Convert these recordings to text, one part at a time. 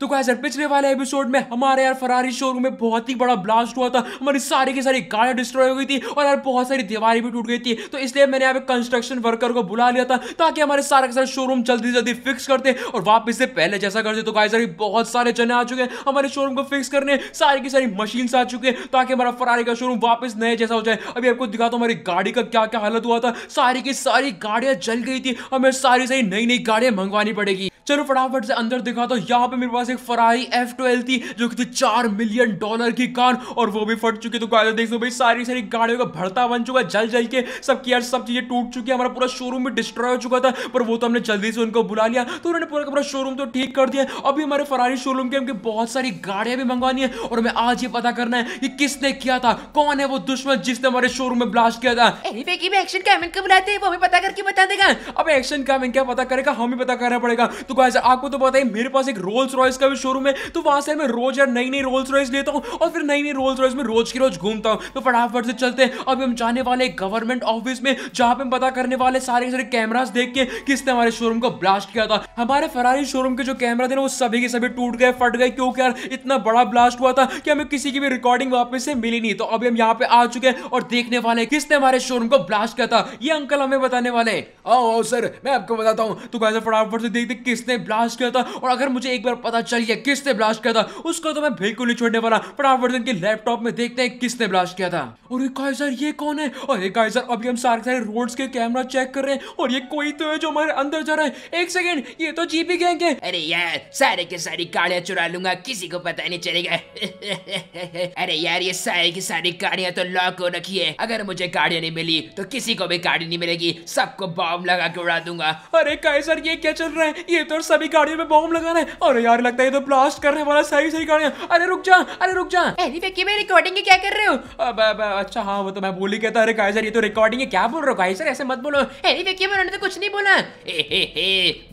तो क्या सर पिछले वाले एपिसोड में हमारे यार फरारी शोरूम में बहुत ही बड़ा ब्लास्ट हुआ था हमारी सारी की सारी गाड़ियाँ डिस्ट्रॉय हो गई थी और यार बहुत सारी दीवारें भी टूट गई थी तो इसलिए मैंने यहाँ पे कंस्ट्रक्शन वर्कर को बुला लिया था ताकि हमारे सारे के सारे शोरूम जल्दी जल्दी फिक्स करते और वापस से पहले जैसा करते तो गाय सर बहुत सारे चने आ चुके हैं हमारे शोरूम को फिक्स करने सारी की सारी मशीन्स आ चुके हैं ताकि हमारा फरारी का शोरूम वापस नए जैसा हो जाए अभी आपको दिखा तो हमारी गाड़ी का क्या क्या हालत हुआ था सारी की सारी गाड़ियाँ जल गई थी हमें सारी सारी नई नई गाड़ियाँ मंगवानी पड़ेगी चलो फटाफट से अंदर दिखा तो यहाँ पे मेरे पास एक फराई एफ ट्वेल्व थी जो कि थी चार मिलियन डॉलर की कार और वो भी फट चुकी तो गाड़ी देख सो भाई सारी सारी गाड़ियों का भरता बन चुका है जल जल के सब की सब चीजें टूट चुकी है हमारा पूरा शोरूम भी डिस्ट्रॉय हो चुका था पर वो तो हमने जल्दी से उनको बुला लिया तो उन्होंने पूरा पूरा शोरूम तो ठीक कर दिया अभी हमारे फरारी शोरूम के हमें बहुत सारी गाड़ियां भी मंगवानी है और हमें आज ये पता करना है कि किसने किया था कौन है वो दुश्मन जिसने हमारे शोरूम में ब्लास्ट किया था एनीवे एक्शन कैमन को बुलाते हैं वो हमें पता करके सकता है अब एक्शन का क्या पता करेगा हमें पता करना पड़ेगा तो कैसे आपको तो पता है मेरे पास एक रोल्स रॉयस का भी शोरूम है तो वहां से मैं रोज यार नई नई रोल्स रॉयस लेता हूँ और फिर नई नई रोल्स रॉयस में रोज की रोज घूमता हूँ तो फटाफट से चलते हैं अभी हम जाने वाले गवर्नमेंट ऑफिस में जहाँ पे हम पता करने वाले सारे सारे कैमराज देख के किसने हमारे शोरूम को ब्लास्ट किया था हमारे फरारी शोरूम के जो कैमरा थे ना वो सभी के सभी टूट गए फट गए क्योंकि यार इतना बड़ा ब्लास्ट हुआ था कि हमें किसी की भी रिकॉर्डिंग वापस से मिली नहीं तो अभी हम यहाँ पे आ चुके हैं और देखने वाले किसने हमारे शोरूम को ब्लास्ट किया था ये अंकल हमें बताने वाले हैं सर मैं आपको बताता हूँ तो कैसे फटाफट से देखते किसने ब्लास्ट किया था और अगर मुझे एक बार पता चल गया किसने ब्लास्ट किया था उसका तो मैं बिल्कुल नहीं छोड़ने वाला फटाफट से लैपटॉप में देखते हैं किसने ब्लास्ट किया था और एक सर ये कौन है और एक सर अभी हम सारे सारे रोड्स के कैमरा चेक कर रहे हैं और ये कोई तो है जो हमारे अंदर जा रहे हैं एक सेकेंड ये तो जीपी गैंग है अरे यार सारे के सारी गाड़ियाँ चुरा लूंगा किसी को पता नहीं चलेगा अरे यार ये सारी की सारी गाड़ियाँ तो लॉक हो रखी है अगर मुझे गाड़ियाँ नहीं मिली तो किसी को भी गाड़ी नहीं मिलेगी सबको बॉम्ब लगा के उड़ा दूंगा अरे काय सर ये क्या चल रहा है ये तो सभी गाड़ियों में बॉम्ब लगा रहे हैं अरे यार लगता है ये तो ब्लास्ट करने वाला सही सही गाड़ियां अरे रुक जा अरे रुक जा रिकॉर्डिंग क्या कर रहे हो अब, अब अच्छा हाँ वो तो मैं बोली कहता अरे काय सर ये तो रिकॉर्डिंग है क्या बोल रहे हो काय सर ऐसे मत बोलो उन्होंने तो कुछ नहीं बोला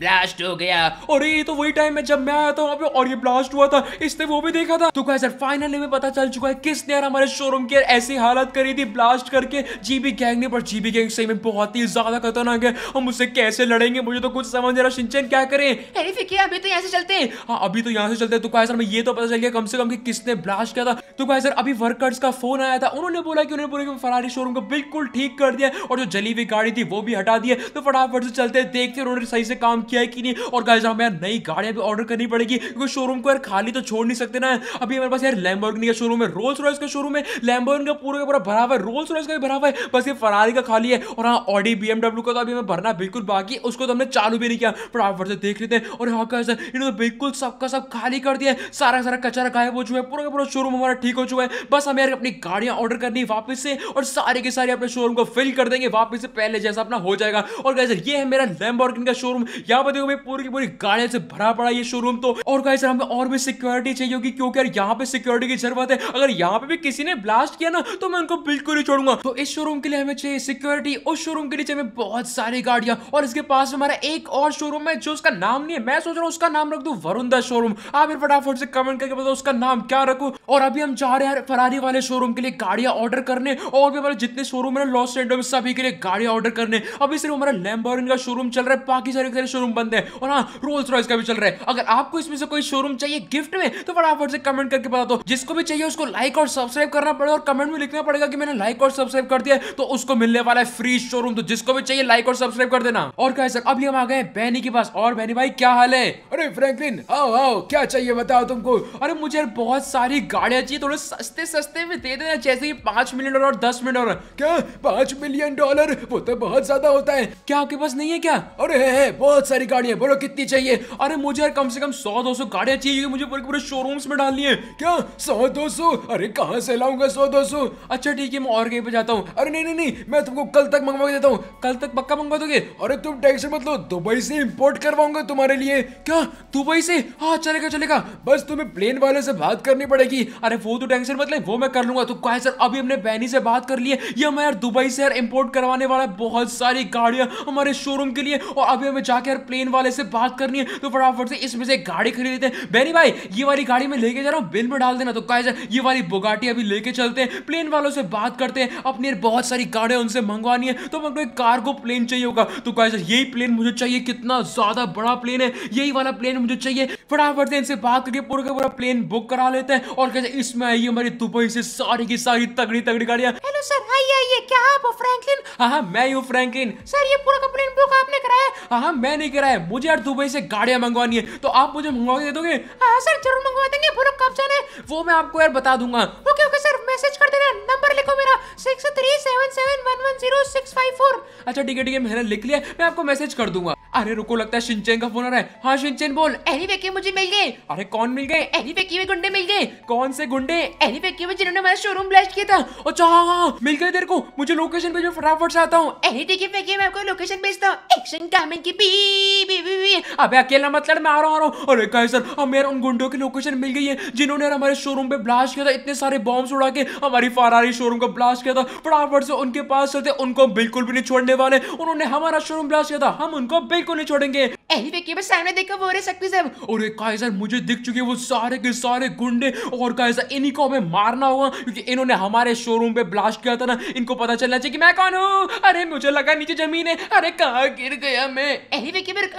ब्लास्ट हो गया अरे ये तो वही टाइम है जब मैं आया था वहाँ पे और ये ब्लास्ट हुआ था इसने वो भी देखा था तो क्या सर फाइनली में पता चल चुका है किसने यार हमारे शोरूम की ऐसी हालत करी थी ब्लास्ट करके जीबी गैंग ने पर जीबी गैंग सही में बहुत ही ज्यादा खतरनाक आ गए और मुझसे कैसे लड़ेंगे मुझे तो कुछ समझ रहा सिंचन क्या करें अरे फिकिया अभी तो यहाँ से चलते हैं हाँ अभी तो यहाँ से चलते हैं तो सर मैं ये तो पता चल गया कम से कम कि किसने ब्लास्ट किया था तो सर अभी वर्कर्स का फोन आया था उन्होंने बोला कि उन्होंने बोला कि फरारी शोरूम को बिल्कुल ठीक कर दिया और जो जली हुई गाड़ी थी वो भी हटा दिए तो फटाफट से चलते देखते उन्होंने सही से काम किया है कि नहीं और गाइस हमें यार नई गाड़ियाँ भी ऑर्डर करनी पड़ेगी क्योंकि शोरूम को यार खाली तो छोड़ नहीं सकते ना अभी हमारे पास यार लैम्बोर्गिनी का शोरूम है रोल्स रॉयस का शोरूम है लैम्बोर्गिनी का पूरा का पूरा भरा हुआ है रोल्स रॉयस का भी भरा हुआ है बस ये फरारी का खाली है और हाँ ऑडी बीएमडब्ल्यू का अभी हमें भरना बिल्कुल बाकी उसको तो हमने चालू भी नहीं किया फटाफट से देख लेते हैं और यहाँ का सर इन्होंने तो बिल्कुल सबका सब खाली कर दिया सारा सारा कचरा गायब हो चुका है पूरा का पूरा शोरूम हमारा ठीक हो चुका है बस हमें यार अपनी गाड़ियाँ ऑर्डर करनी है वापस से और सारे के सारे अपने शोरूम को फिल कर देंगे वापस से पहले जैसा अपना हो जाएगा और कहे सर ये है मेरा लैम्बोर्गिन का शोरूम यहाँ पर देखो भाई पूरी की पूरी गाड़ियों से भरा पड़ा ये शोरूम तो और कहे सर हमें और भी सिक्योरिटी चाहिए होगी क्योंकि यार यहाँ पे सिक्योरिटी की जरूरत है अगर यहाँ पे भी किसी ने ब्लास्ट किया ना तो मैं उनको बिल्कुल ही छोड़ूंगा तो इस शोरूम के लिए हमें चाहिए सिक्योरिटी उस शोरूम के लिए हमें बहुत सारी गाड़ियां और इसके पास में हमारा एक और शोरूम है जो उसका नाम नहीं है मैं सोच रहा हूँ उसका नाम रख दू वरुंदा शोरूम आप फिर फटाफट से कमेंट करके बताओ उसका नाम क्या रखू और अभी हम जा रहे हैं फरारी वाले शोरूम के लिए गाड़िया ऑर्डर करने और भी हमारे जितने शोरूम है लॉस एंडो में सभी के लिए गाड़िया ऑर्डर करने अभी सिर्फ हमारा लैम्बोर का शोरूम चल रहा है बाकी सारे सारे शोरूम बंद है और हाँ रोल्स रॉयस का भी चल रहा है अगर आपको इसमें से कोई शोरूम चाहिए गिफ्ट में तो फटाफट से कमेंट करके बता दो जिसको भी चाहिए उसको लाइक और सब्सक्राइब करना पड़ेगा और कमेंट में लिखना पड़ेगा कि मैंने लाइक और सब्सक्राइब कर दिया तो उसको मिलने वाला है फ्री शोरूम तो जिसको भी चाहिए लाइक लाइक और सब्सक्राइब कर देना और कह सक अभी हम आ गए बहनी के पास और बहनी भाई क्या हाल है अरे फ्रैंकलिन आओ आओ क्या चाहिए बताओ तुमको अरे मुझे बहुत सारी गाड़ियाँ चाहिए थोड़े सस्ते सस्ते में दे देना जैसे की पांच मिलियन डॉलर और दस मिलियन डॉलर क्या पांच मिलियन डॉलर वो तो बहुत ज्यादा होता है क्या आपके पास नहीं है क्या अरे है, है बहुत सारी गाड़ियां बोलो कितनी चाहिए अरे मुझे यार कम से कम सौ दो सौ गाड़ियाँ चाहिए मुझे पूरे पूरे शोरूम्स में डालनी है क्या सौ दो सौ अरे कहाँ से लाऊंगा सौ दो सौ अच्छा ठीक है मैं और कहीं पे जाता हूँ अरे नहीं नहीं नहीं मैं तुमको कल तक मंगवा के देता हूँ कल तक पक्का मंगवा दोगे अरे तुम टेंशन मत लो दुबई से इंपोर्ट करवाऊंगा तुम्हारे लिए क्या दुबई से हाँ चलेगा चलेगा बस तुम्हें प्लेन वाले से बात करनी पड़ेगी अरे वो तो टेंशन मत ले वो मैं कर लूंगा तो कहा सर अभी हमने बैनी से बात कर ली है ये मैं यार दुबई से यार इम्पोर्ट करवाने वाला बहुत सारी गाड़ियाँ हमारे शोरूम के लिए और अभी हमें जाके यार प्लेन वाले से बात करनी है तो फटाफट से इसमें से गाड़ी खरीद लेते हैं बैनी भाई ये वाली गाड़ी में लेके जा रहा हूँ बिल में डाल देना तो कहा सर ये वाली बुगाटी अभी लेके चलते हैं प्लेन वालों से बात करते हैं अपनी बहुत सारी गाड़ियाँ उनसे मंगवानी है तो मैं कोई कार को प्लेन प्लेन चाहिए होगा तो गाइस यही प्लेन मुझे चाहिए कितना ज्यादा बड़ा प्लेन है यही वाला प्लेन मुझे चाहिए फटाफट से इनसे बात करके पूरा का पूरा प्लेन बुक करा लेते हैं और कैसे इसमें आई हमारी दुबई से सारी की सारी तगड़ी तगड़ी गाड़ियां हेलो सर आइए आइए क्या आप फ्रैंकलिन हाँ हाँ मैं हूँ फ्रैंकलिन सर ये पूरा का प्लेन बुक आपने कराया हाँ हाँ मैं नहीं कराया मुझे यार दुबई से गाड़ियां मंगवानी है तो आप मुझे मंगवा के दे दोगे हाँ सर जरूर मंगवा देंगे पूरा कब जाना है वो मैं आपको यार बता दूंगा ओके ओके मैसेज कर देना नंबर लिखो मेरा six three seven seven one one zero six five four अच्छा ठीक है ठीक है मैंने लिख लिया मैं आपको मैसेज कर दूंगा अरे रुको लगता है शिनचैन का फोन आ रहा है हाँ शिनचैन बोल एनी वेकी मुझे मिल गए अरे कौन मिल गए एनी वेकी में गुंडे मिल गए कौन से गुंडे एनी वेकी में जिन्होंने हमारा शोरूम ब्लास्ट किया था अच्छा हाँ, हाँ हाँ मिल गए तेरे को मुझे लोकेशन भेजो फटाफट से आता हूँ एनी वेकी वेकी मैं आपको लोकेशन भेजता हूँ एक्शन कामेन की बी बी बी बी अब अकेला मत लड़ मैं आ रहा हूँ आ रहा हूँ अरे कहे सर अब हमें उन गुंडों की लोकेशन मिल गई है जिन्होंने हमारे शोरूम पे ब्लास्ट किया था इतने सारे बॉम्ब उड़ा के हमारी फरारी शोरूम को ब्लास्ट किया था फटाफट से उनके पास चलते उनको बिल्कुल भी नहीं छोड़ने वाले उन्होंने हमारा शोरूम ब्लास्ट किया था हम उनको बिल्कुल को नहीं छोड़ेंगे सामने वो मुझे दिख चुके वो सारे के सारे गुंडे और कायसर इन्हीं को हमें मारना होगा क्योंकि इन्होंने हमारे शोरूम पे ब्लास्ट किया था ना इनको पता चलना चाहिए कि मैं कौन हूँ अरे मुझे लगा नीचे जमीन है अरे कहा गिर गया मैं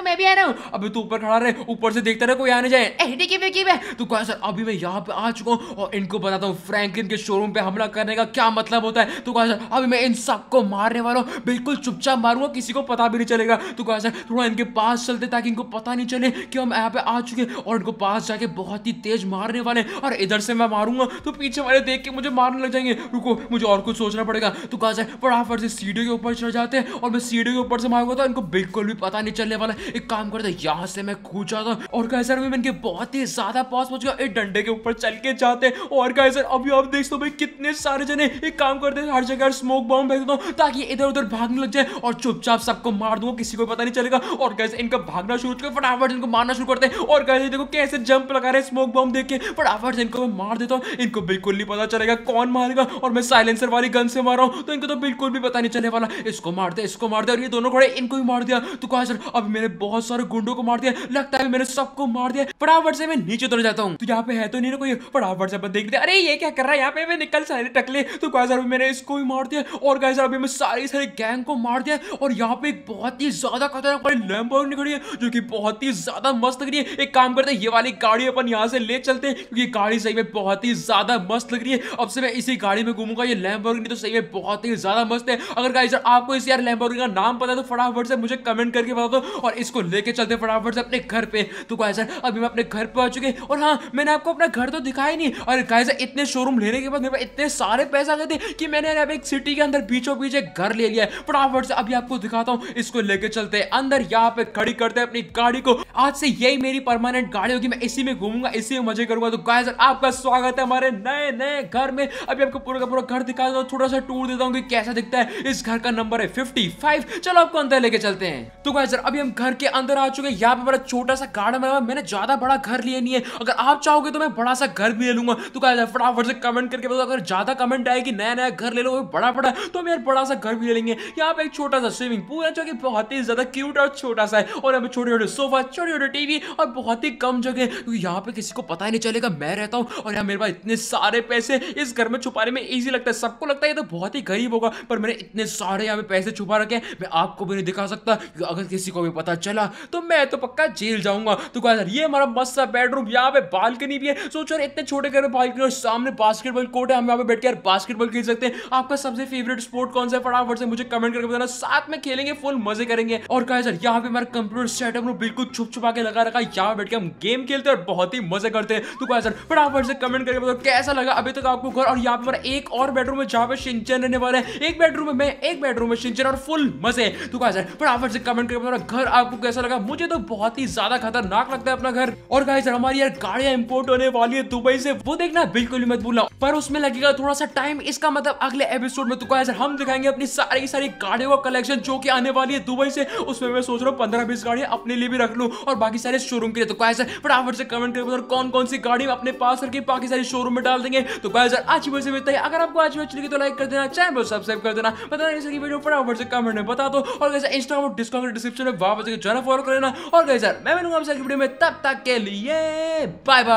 मैं भी आ रहा हूँ अभी तू ऊपर खड़ा रहे ऊपर से देखता रहे कोई आने जाए एलिफे की तो अभी मैं यहाँ पे आ चुका हूँ और इनको बताता हूँ फ्रैंकलिन के शोरूम पे हमला करने का क्या मतलब होता है तो कायसर अभी मैं इन सबको मारने वाला हूँ बिल्कुल चुपचाप मारूंगा किसी को पता भी नहीं चलेगा तो कायसर थोड़ा इनके पास चल चलते ताकि इनको पता नहीं चले कि हम यहाँ पे आ चुके और इनको पास जाके बहुत ही तेज मारने वाले और इधर से मैं मारूंगा तो पीछे वाले देख के मुझे मारने लग जाएंगे रुको मुझे और कुछ सोचना पड़ेगा तो कहा जाए फटाफट से सीढ़ी के ऊपर चढ़ जाते हैं और मैं सीढ़ी के ऊपर से मारूंगा तो इनको बिल्कुल भी पता नहीं चलने वाला एक काम करता यहाँ से मैं खूच जाता हूँ और कहा सर मैं इनके बहुत ही ज्यादा पास पहुंच गया एक डंडे के ऊपर चल के जाते और कहा सर अभी आप देख सो भाई कितने सारे जने एक काम करते हैं हर जगह स्मोक बॉम्ब भेज देता हूँ ताकि इधर उधर भागने लग जाए और चुपचाप सबको मार दूंगा किसी को पता नहीं चलेगा और कैसे इनका भागना शुरू कर फटाफट इनको मारना शुरू करते हैं और गए देखो कैसे जंप लगा रहे स्मोक बम देख के फटाफट से इनको मैं मार देता हूँ इनको बिल्कुल नहीं पता चलेगा कौन मारेगा और मैं साइलेंसर वाली गन से मारा हूँ तो इनको तो बिल्कुल भी पता नहीं चले वाला इसको मार दे इसको मार दे और ये दोनों घोड़े इनको भी मार दिया तो कहा सर अभी मैंने बहुत सारे गुंडों को मार दिया लगता है मैंने सबको मार दिया फटाफट से मैं नीचे उतर जाता हूँ तो यहाँ पे है तो नहीं ना कोई फटाफट से देख दिया अरे ये क्या कर रहा है यहाँ पे मैं निकल सारे टकले तो कहा सर मैंने इसको भी मार दिया और कहा सर अभी मैं सारी सारी गैंग को मार दिया और यहाँ पे बहुत ही ज्यादा खतरनाक लैम्बो निकली है जो कि बहुत ही ज्यादा मस्त लग रही है एक काम करते हैं ये वाली गाड़ी अपन यहाँ से ले चलते हैं क्योंकि गाड़ी सही में बहुत ही ज्यादा मस्त लग रही है अब से मैं इसी गाड़ी में घूमूंगा ये लैम्बोर्गिनी तो सही में बहुत ही ज्यादा मस्त है अगर गाइस आपको इस यार लैम्बोर्गिनी का नाम पता है तो फटाफट से मुझे कमेंट करके बता दो और इसको लेके चलते फटाफट से अपने घर पे तो गाइस अभी मैं अपने घर पे आ चुके और हाँ मैंने आपको अपना घर तो दिखाया नहीं और गाइस इतने शोरूम लेने के बाद मेरे पास इतने सारे पैसे आ गए थे कि मैंने यार एक सिटी के अंदर बीचों बीच एक घर ले लिया है फटाफट से अभी आपको दिखाता हूँ इसको लेके चलते अंदर यहाँ पे खड़ी करते हैं अपनी गाड़ी को आज से यही मेरी परमानेंट गाड़ी होगी मैं इसी में घूमूंगा इसी में मजे करूंगा तो गाय आपका स्वागत है हमारे नए नए घर में अभी आपको पूरा का पूरा घर दिखा देता हूँ थोड़ा सा टूर देता हूँ कैसा दिखता है इस घर का नंबर है फिफ्टी चलो आपको अंदर लेके चलते हैं तो गाय अभी हम घर के अंदर आ चुके हैं यहाँ पे बड़ा छोटा सा गार्डन बना हुआ मैंने ज्यादा बड़ा घर लिया नहीं है अगर आप चाहोगे तो मैं बड़ा सा घर भी ले लूंगा तो गाय फटाफट से कमेंट करके बताओ अगर ज्यादा कमेंट आए कि नया नया घर ले लो बड़ा बड़ा तो हम यार बड़ा सा घर भी ले लेंगे यहाँ पे एक छोटा सा स्विमिंग पूल है जो कि बहुत ही ज्यादा क्यूट और छोटा सा है और यहाँ पे छोटे छोटे सोफा छोटे छोटे टीवी और बहुत ही कम जगह क्योंकि यहाँ पे किसी को पता ही नहीं चलेगा मैं रहता हूँ और यहाँ मेरे पास इतने सारे पैसे इस घर में छुपाने में ईजी लगता है सबको लगता है ये तो बहुत ही गरीब होगा पर मैंने इतने सारे यहाँ पे पैसे छुपा रखे मैं आपको भी नहीं दिखा सकता अगर किसी को भी पता चला तो मैं तो पक्का जेल जाऊंगा तो क्या ये हमारा मस्त सा बेडरूम यहाँ पे बालकनी भी है सोचो इतने छोटे घर में बालकनी और सामने बास्केटबॉल कोर्ट है हम यहाँ पे बैठ के यार बास्केटबॉल खेल सकते हैं आपका सबसे फेवरेट स्पोर्ट कौन सा है फटाफट से मुझे कमेंट करके बताना साथ में खेलेंगे फुल मजे करेंगे और कहा यहाँ पे हमारा कंप्यूटर इससे आइटम हमने बिल्कुल छुप छुपा के लगा रखा यहाँ बैठ के हम गेम खेलते हैं और बहुत ही मजे करते हैं तो सर फटाफट से कमेंट करके बताओ कैसा लगा अभी तक आपको घर और यहाँ पर एक और बेडरूम है जहाँ पे सिंचन रहने वाले एक बेडरूम में एक बेडरूम में सिंचन और फुल मजे तो सर फटाफट से कमेंट करके बताओ घर आपको कैसा लगा मुझे तो बहुत ही ज्यादा खतरनाक लगता है अपना घर और कहा सर हमारी यार गाड़िया इंपोर्ट होने वाली है दुबई से वो देखना बिल्कुल भी मत भूलना पर उसमें लगेगा थोड़ा सा टाइम इसका मतलब अगले एपिसोड में तो सर हम दिखाएंगे अपनी सारी सारी गाड़ियों का कलेक्शन जो की आने वाली है दुबई से उसमें मैं सोच रहा हूँ पंद्रह बीस गाड़ी गाड़ियाँ अपने लिए भी रख लूँ और बाकी सारे शोरूम के लिए तो गाइस फटाफट से कमेंट करके बताओ कौन कौन सी गाड़ी अपने पास करके बाकी सारे शोरूम में डाल देंगे तो सर आज वैसे मिलता है अगर आपको आज अच्छी लगी तो लाइक कर देना चैनल सब्सक्राइब कर देना बता नहीं सकी वीडियो फटाफट से कमेंट में बता दो और कैसे इंस्टाग्राम और डिस्काउंट डिस्क्रिप्शन में वापस जाना फॉलो कर लेना और कैसे मैं मिलूंगा आपसे वीडियो में तब तक के लिए बाय बाय